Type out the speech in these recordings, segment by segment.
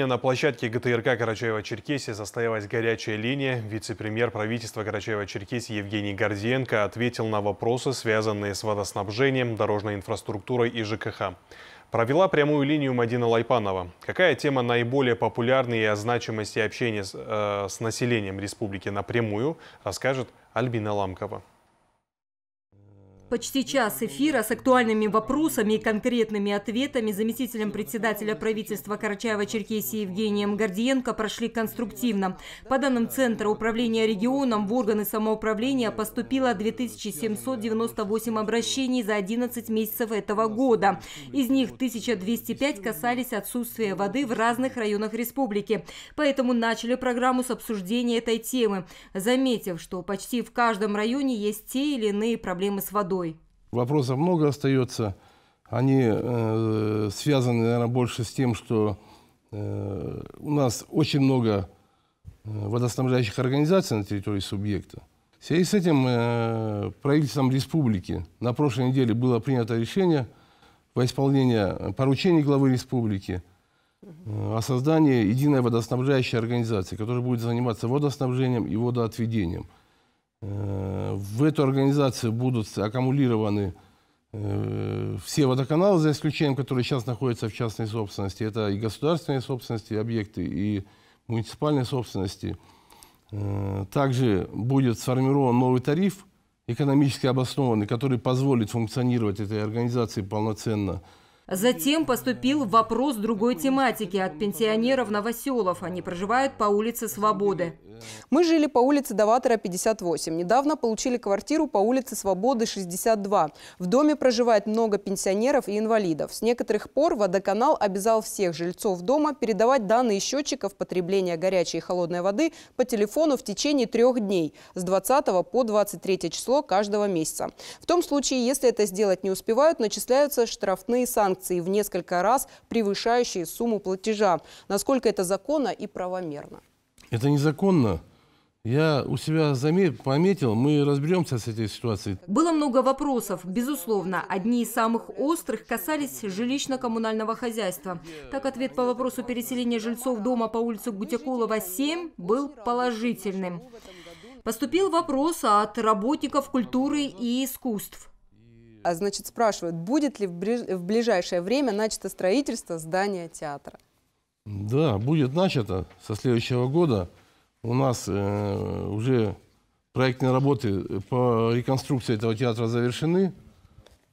На площадке ГТРК Карачаева-Черкесии состоялась горячая линия. Вице-премьер правительства Карачаева-Черкесии Евгений Гордиенко ответил на вопросы, связанные с водоснабжением, дорожной инфраструктурой и ЖКХ. Провела прямую линию Мадина Лайпанова. Какая тема наиболее популярна и о значимости общения с, э, с населением республики напрямую, расскажет Альбина Ламкова. Почти час эфира с актуальными вопросами и конкретными ответами заместителем председателя правительства Карачаева-Черкесии Евгением Гордиенко прошли конструктивно. По данным Центра управления регионом в органы самоуправления поступило 2798 обращений за 11 месяцев этого года. Из них 1205 касались отсутствия воды в разных районах республики. Поэтому начали программу с обсуждения этой темы, заметив, что почти в каждом районе есть те или иные проблемы с водой. Вопросов много остается. Они э, связаны, наверное, больше с тем, что э, у нас очень много э, водоснабжающих организаций на территории субъекта. В связи с этим э, правительством республики на прошлой неделе было принято решение по исполнению поручений главы республики э, о создании единой водоснабжающей организации, которая будет заниматься водоснабжением и водоотведением – Э, в эту организацию будут аккумулированы э, все водоканалы, за исключением, которые сейчас находятся в частной собственности. Это и государственные собственности, и объекты, и муниципальной собственности. Э, также будет сформирован новый тариф, экономически обоснованный, который позволит функционировать этой организации полноценно – Затем поступил вопрос другой тематики от пенсионеров Новоселов. Они проживают по улице Свободы. Мы жили по улице Даватора 58. Недавно получили квартиру по улице Свободы 62. В доме проживает много пенсионеров и инвалидов. С некоторых пор водоканал обязал всех жильцов дома передавать данные счетчиков потребления горячей и холодной воды по телефону в течение трех дней с 20 по 23 число каждого месяца. В том случае, если это сделать не успевают, начисляются штрафные санкции санкции в несколько раз превышающие сумму платежа. Насколько это законно и правомерно? Это незаконно. Я у себя пометил, мы разберемся с этой ситуацией. Было много вопросов. Безусловно, одни из самых острых касались жилищно-коммунального хозяйства. Так, ответ по вопросу переселения жильцов дома по улице Гутякулова, 7, был положительным. Поступил вопрос от работников культуры и искусств. А значит, спрашивают, будет ли в ближайшее время начато строительство здания театра? Да, будет начато со следующего года. У нас э, уже проектные работы по реконструкции этого театра завершены.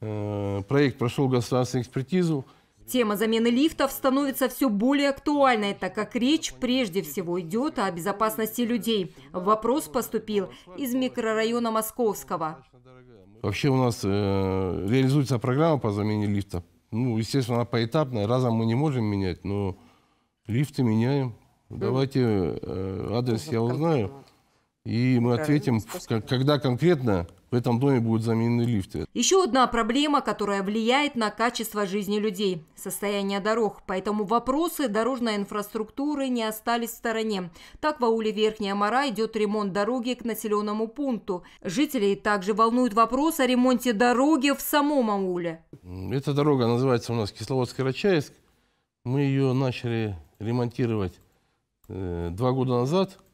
Э, проект прошел государственную экспертизу. Тема замены лифтов становится все более актуальной, так как речь прежде всего идет о безопасности людей. Вопрос поступил из микрорайона Московского. Вообще у нас э, реализуется программа по замене лифта. Ну, естественно, она поэтапная. Разом мы не можем менять, но лифты меняем. Давайте э, адрес я узнаю. И мы ответим, спасибо. когда конкретно в этом доме будут заменены лифты. Еще одна проблема, которая влияет на качество жизни людей – состояние дорог. Поэтому вопросы дорожной инфраструктуры не остались в стороне. Так в ауле Верхняя Мара идет ремонт дороги к населенному пункту. Жителей также волнует вопрос о ремонте дороги в самом ауле. Эта дорога называется у нас Кисловодск-Карачаевск. Мы ее начали ремонтировать э, два года назад –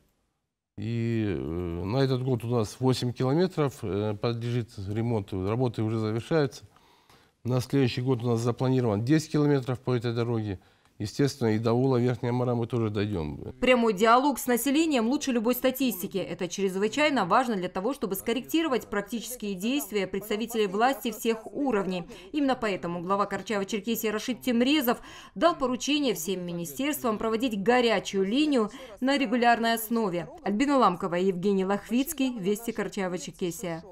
и э, на этот год у нас 8 километров э, подлежит ремонту. Работы уже завершаются. На следующий год у нас запланирован 10 километров по этой дороге. Естественно, и до Ула Верхняя Мара мы тоже дойдем. Прямой диалог с населением лучше любой статистики. Это чрезвычайно важно для того, чтобы скорректировать практические действия представителей власти всех уровней. Именно поэтому глава Корчава-Черкесии Рашид Темрезов дал поручение всем министерствам проводить горячую линию на регулярной основе. Альбина Ламкова, Евгений Лохвицкий, Вести Корчава-Черкесия.